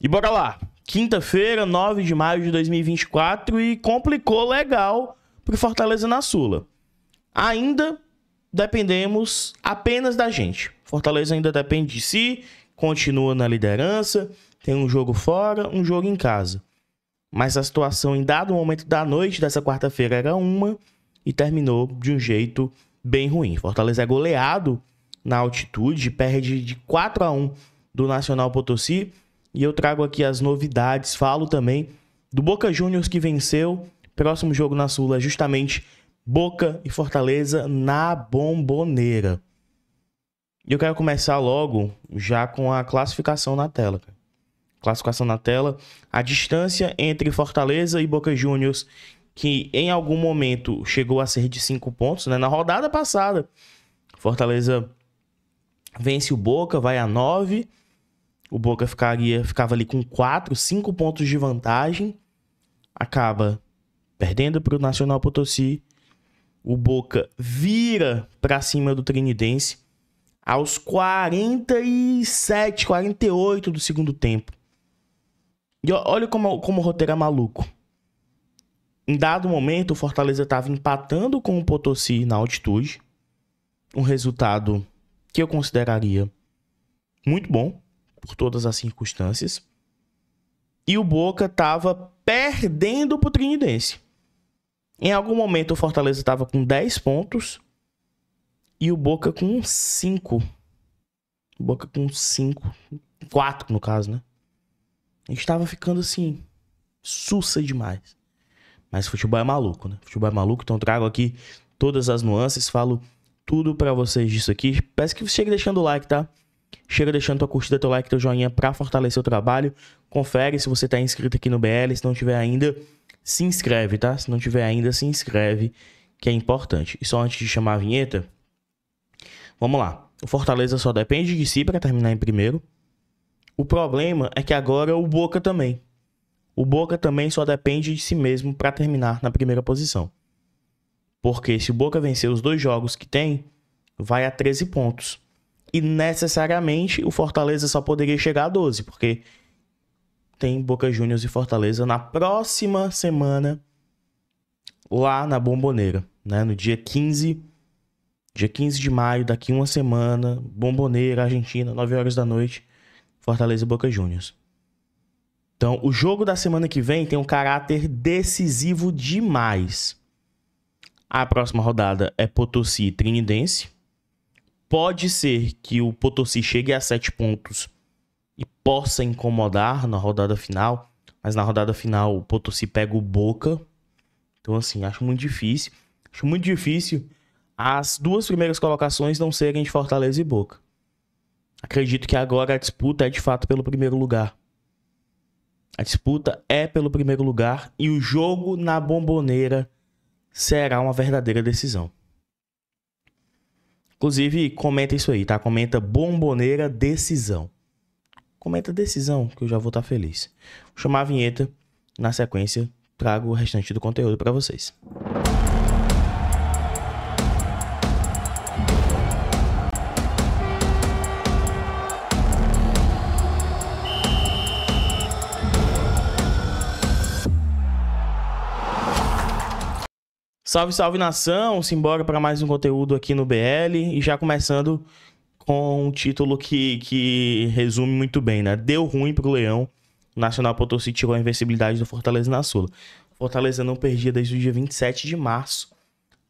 E bora lá. Quinta-feira, 9 de maio de 2024, e complicou legal pro Fortaleza na Sula. Ainda dependemos apenas da gente. Fortaleza ainda depende de si, continua na liderança, tem um jogo fora, um jogo em casa. Mas a situação em dado momento da noite dessa quarta-feira era uma e terminou de um jeito bem ruim. Fortaleza é goleado na altitude, perde de 4 a 1 do Nacional Potosí e eu trago aqui as novidades, falo também do Boca Juniors que venceu. Próximo jogo na Sula é justamente Boca e Fortaleza na Bomboneira. E eu quero começar logo já com a classificação na tela. Classificação na tela, a distância entre Fortaleza e Boca Juniors, que em algum momento chegou a ser de 5 pontos, né? Na rodada passada, Fortaleza vence o Boca, vai a 9 o Boca ficaria, ficava ali com 4, 5 pontos de vantagem, acaba perdendo para o Nacional Potosí. O Boca vira para cima do Trinidense aos 47, 48 do segundo tempo. E olha como, como o roteiro é maluco. Em dado momento, o Fortaleza estava empatando com o Potosí na altitude. Um resultado que eu consideraria muito bom por todas as circunstâncias. E o Boca estava perdendo para o Trinidense. Em algum momento o Fortaleza estava com 10 pontos e o Boca com 5. O Boca com 5, 4 no caso, né? A gente ficando assim, sussa demais. Mas futebol é maluco, né? Futebol é maluco, então trago aqui todas as nuances, falo tudo para vocês disso aqui. Peço que você chegue deixando o like, tá? Chega deixando tua curtida, teu like, teu joinha para fortalecer o trabalho. Confere se você está inscrito aqui no BL, se não tiver ainda, se inscreve, tá? Se não tiver ainda, se inscreve, que é importante. E só antes de chamar a vinheta, vamos lá. O Fortaleza só depende de si para terminar em primeiro. O problema é que agora é o Boca também. O Boca também só depende de si mesmo para terminar na primeira posição. Porque se o Boca vencer os dois jogos que tem, vai a 13 pontos. E necessariamente o Fortaleza só poderia chegar a 12, porque tem Boca Juniors e Fortaleza na próxima semana lá na Bomboneira, né? No dia 15, dia 15 de maio, daqui uma semana, Bomboneira, Argentina, 9 horas da noite, Fortaleza e Boca Juniors. Então, o jogo da semana que vem tem um caráter decisivo demais. A próxima rodada é Potosí e Trinidense. Pode ser que o Potosí chegue a sete pontos e possa incomodar na rodada final, mas na rodada final o Potosí pega o Boca. Então, assim, acho muito difícil. Acho muito difícil as duas primeiras colocações não serem de Fortaleza e Boca. Acredito que agora a disputa é de fato pelo primeiro lugar. A disputa é pelo primeiro lugar e o jogo na bomboneira será uma verdadeira decisão. Inclusive, comenta isso aí, tá? Comenta bomboneira decisão. Comenta decisão, que eu já vou estar tá feliz. Vou chamar a vinheta. Na sequência, trago o restante do conteúdo para vocês. Salve, salve nação! Simbora para mais um conteúdo aqui no BL e já começando com um título que, que resume muito bem, né? Deu ruim pro Leão. O Nacional Potosí tirou a invencibilidade do Fortaleza na Sula. Fortaleza não perdia desde o dia 27 de março.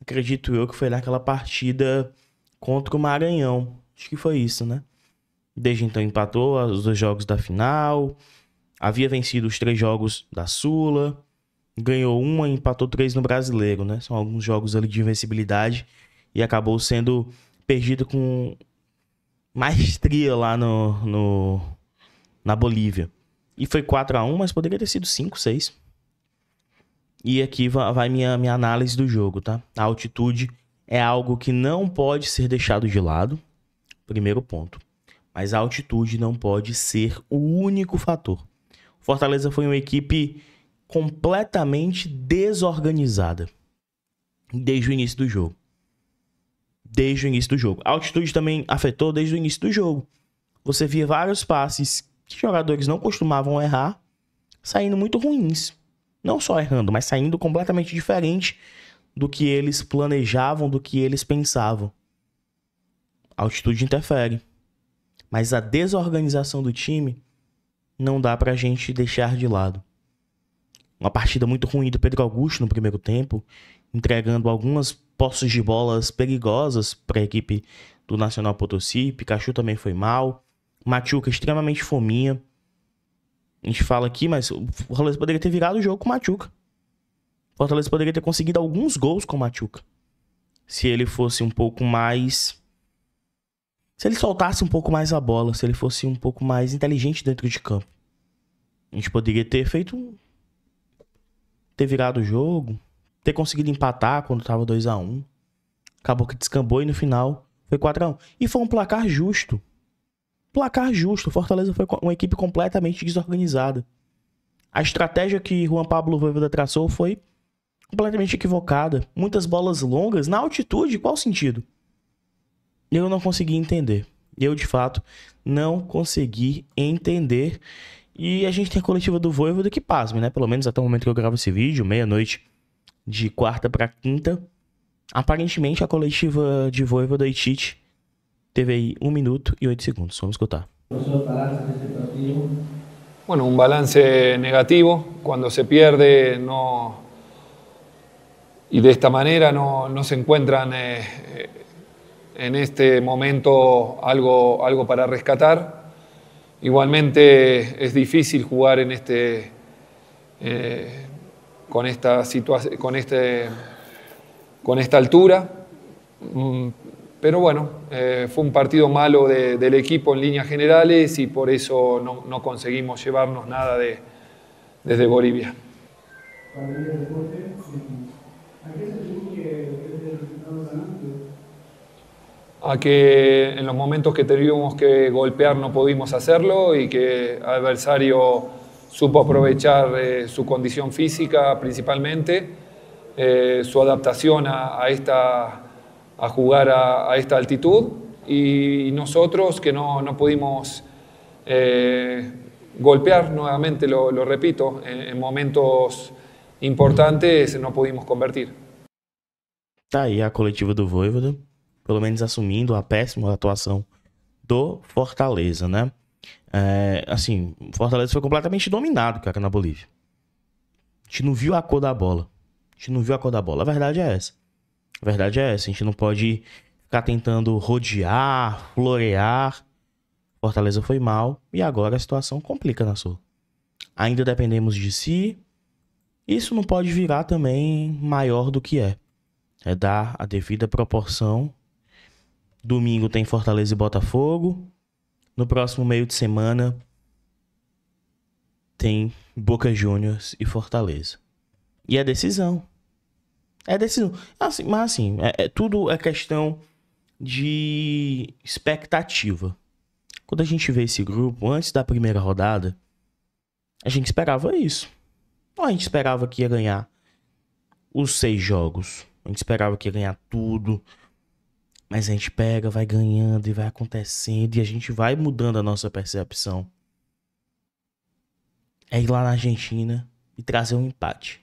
Acredito eu que foi naquela partida contra o Maranhão. Acho que foi isso, né? Desde então empatou os dois jogos da final. Havia vencido os três jogos da Sula ganhou uma e empatou três no brasileiro, né? São alguns jogos ali de invencibilidade e acabou sendo perdido com maestria lá no, no na Bolívia. E foi 4 a 1 mas poderia ter sido 5, 6. E aqui vai minha, minha análise do jogo, tá? A altitude é algo que não pode ser deixado de lado. Primeiro ponto. Mas a altitude não pode ser o único fator. Fortaleza foi uma equipe completamente desorganizada desde o início do jogo. Desde o início do jogo. A altitude também afetou desde o início do jogo. Você via vários passes que jogadores não costumavam errar, saindo muito ruins. Não só errando, mas saindo completamente diferente do que eles planejavam, do que eles pensavam. A altitude interfere. Mas a desorganização do time não dá pra gente deixar de lado. Uma partida muito ruim do Pedro Augusto no primeiro tempo, entregando algumas posses de bolas perigosas para a equipe do Nacional Potosí. Pikachu também foi mal. Machuca extremamente fominha. A gente fala aqui, mas o Fortaleza poderia ter virado o jogo com o Machuca. O Fortaleza poderia ter conseguido alguns gols com o Machuca. Se ele fosse um pouco mais. Se ele soltasse um pouco mais a bola, se ele fosse um pouco mais inteligente dentro de campo. A gente poderia ter feito ter virado o jogo, ter conseguido empatar quando tava 2 a 1 um. Acabou que descambou e no final foi 4x1. E foi um placar justo. Placar justo. Fortaleza foi uma equipe completamente desorganizada. A estratégia que Juan Pablo Voivoda traçou foi completamente equivocada. Muitas bolas longas na altitude, qual sentido? Eu não consegui entender. Eu, de fato, não consegui entender. E a gente tem a coletiva do Voivoda que pasme, né? Pelo menos até o momento que eu gravo esse vídeo, meia-noite de quarta para quinta. Aparentemente a coletiva de Voivoda e Tite teve aí 1 minuto e 8 segundos. Vamos escutar. Bueno, un balance negativo, cuando se pierde no, y de esta manera no, no se encuentran eh, eh en este momento algo, algo para rescatar. Igualmente es difícil jugar en este, eh, con, esta con, este, con esta altura, mm, pero bueno, eh, fue un partido malo del equipo en líneas generales y por eso no, conseguimos llevarnos nada desde Bolivia. a que en los momentos que tuvimos que golpear no pudimos hacerlo y que el adversario supo aprovechar eh, su condición física principalmente, eh, su adaptación a, esta, a jugar a, esta altitud y, nosotros que no, no pudimos eh, golpear nuevamente, lo, repito, en, momentos importantes no pudimos convertir. Está aí a coletiva do Voivoda. pelo menos assumindo a péssima atuação do Fortaleza, né? É, assim, o Fortaleza foi completamente dominado, cara, na Bolívia. A gente não viu a cor da bola. A gente não viu a cor da bola. A verdade é essa. A verdade é essa. A gente não pode ficar tentando rodear, florear. Fortaleza foi mal e agora a situação complica na sua. Ainda dependemos de si. Isso não pode virar também maior do que é. É dar a devida proporção Domingo tem Fortaleza e Botafogo. No próximo meio de semana tem Boca Juniors e Fortaleza. E é decisão. É decisão. Assim, mas assim, é, é, tudo é questão de expectativa. Quando a gente vê esse grupo, antes da primeira rodada, a gente esperava isso. A gente esperava que ia ganhar os seis jogos. A gente esperava que ia ganhar tudo. Mas a gente pega, vai ganhando e vai acontecendo e a gente vai mudando a nossa percepção. É ir lá na Argentina e trazer um empate.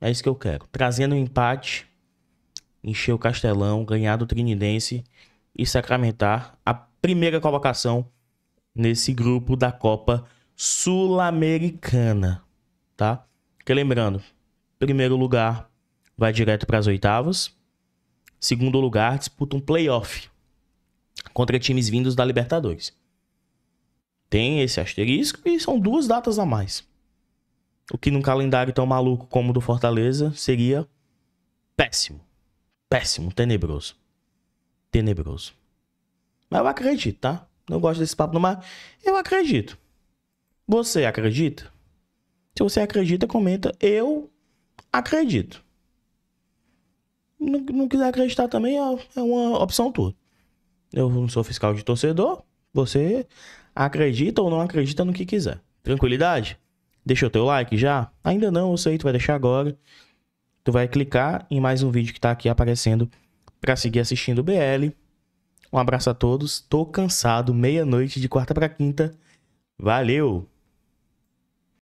É isso que eu quero. Trazendo um empate, encher o Castelão, ganhar do Trinidense e sacramentar a primeira colocação nesse grupo da Copa Sul-Americana, tá? Porque lembrando, primeiro lugar vai direto para as oitavas segundo lugar, disputa um playoff contra times vindos da Libertadores. Tem esse asterisco e são duas datas a mais. O que num calendário tão maluco como o do Fortaleza seria péssimo. Péssimo, tenebroso. Tenebroso. Mas eu acredito, tá? Não gosto desse papo no mar. Eu acredito. Você acredita? Se você acredita, comenta. Eu acredito não, não quiser acreditar também, é, é uma opção tua. Eu não sou fiscal de torcedor, você acredita ou não acredita no que quiser. Tranquilidade? Deixou teu like já? Ainda não, eu sei, tu vai deixar agora. Tu vai clicar em mais um vídeo que tá aqui aparecendo para seguir assistindo o BL. Um abraço a todos. Tô cansado, meia-noite de quarta para quinta. Valeu!